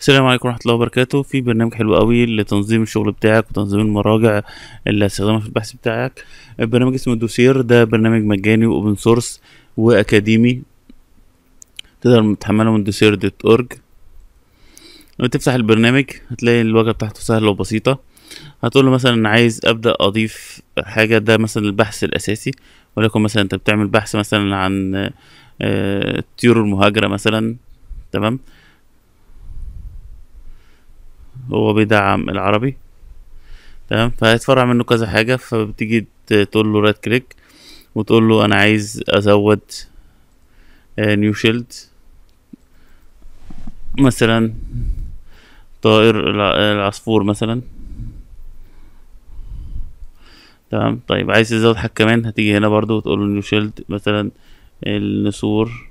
السلام عليكم ورحمه الله وبركاته في برنامج حلو قوي لتنظيم الشغل بتاعك وتنظيم المراجع اللي هتستخدمها في البحث بتاعك البرنامج اسمه دوسير ده برنامج مجاني واوبن سورس واكاديمي تقدر تحمله من دوسير دوت اورج تفتح البرنامج هتلاقي الواجهه بتاعته سهله وبسيطه هتقول له مثلا عايز ابدا اضيف حاجه ده مثلا البحث الاساسي ولكن مثلا انت بتعمل بحث مثلا عن الطيور آه، المهاجره مثلا تمام هو بيدعم العربي تمام فهيتفرع منه كذا حاجة فبتيجي تقول له رايت كليك وتقول له انا عايز ازود نيو آه، شيلد مثلا طائر العصفور مثلا تمام طيب عايز تزود حاجة كمان هتيجي هنا برضو وتقول له نيو شيلد مثلا النسور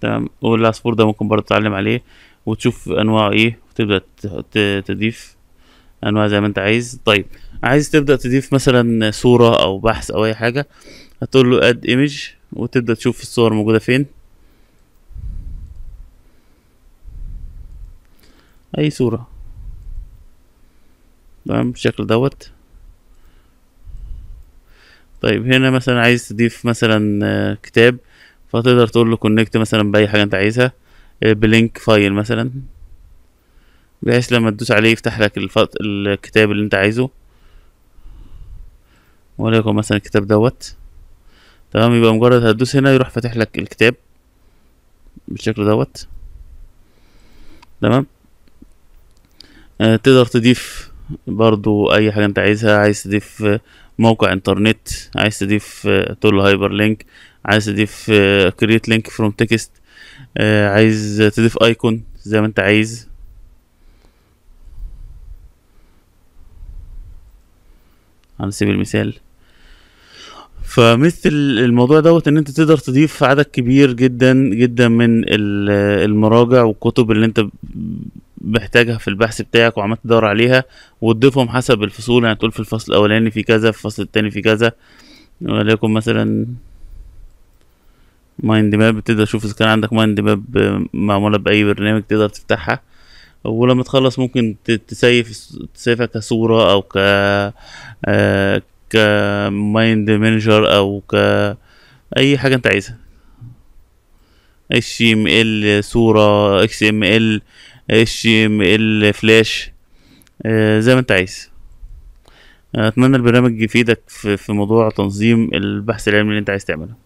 تمام والعصفور ده ممكن برضو تتعلم عليه وتشوف انواعه ايه تبدا تضيف انواع زي ما انت عايز طيب عايز تبدا تضيف مثلا صوره او بحث او اي حاجه هتقول له اد ايمج وتبدا تشوف الصور موجوده فين اي صوره تمام بالشكل دوت طيب هنا مثلا عايز تضيف مثلا كتاب فتقدر تقول له كونكت مثلا باي حاجه انت عايزها آه، بلينك فايل مثلا بحيث لما تدوس عليه يفتح لك الفط... الكتاب اللي انت عايزه وليكن مثلا الكتاب دوت تمام يبقى مجرد هتدوس هنا يروح فاتح لك الكتاب بالشكل دوت تمام آه تقدر تضيف برضو اي حاجة انت عايزها عايز تضيف موقع انترنت عايز تضيف تول هايبر لينك عايز تضيف كريت لينك فروم تكست عايز تضيف ايكون زي ما انت عايز على سبيل المثال فمثل الموضوع دوت ان انت تقدر تضيف عدد كبير جدا جدا من المراجع والكتب اللي انت محتاجها في البحث بتاعك وعمال تدور عليها وتضيفهم حسب الفصول يعني تقول في الفصل الاولاني في كذا في الفصل التاني في كذا وليكن مثلا مايند ماب تقدر تشوف اذا كان عندك مايند آه، ماب معموله باي برنامج تقدر تفتحها ولما تخلص ممكن تسيف تسيفها كصوره او ك آه، كمايند مانجر او ك اي حاجه انت عايزها HTML صوره XML HTML فلاش آه، زي ما انت عايز اتمنى البرنامج يفيدك في موضوع تنظيم البحث العلمي اللي انت عايز تعمله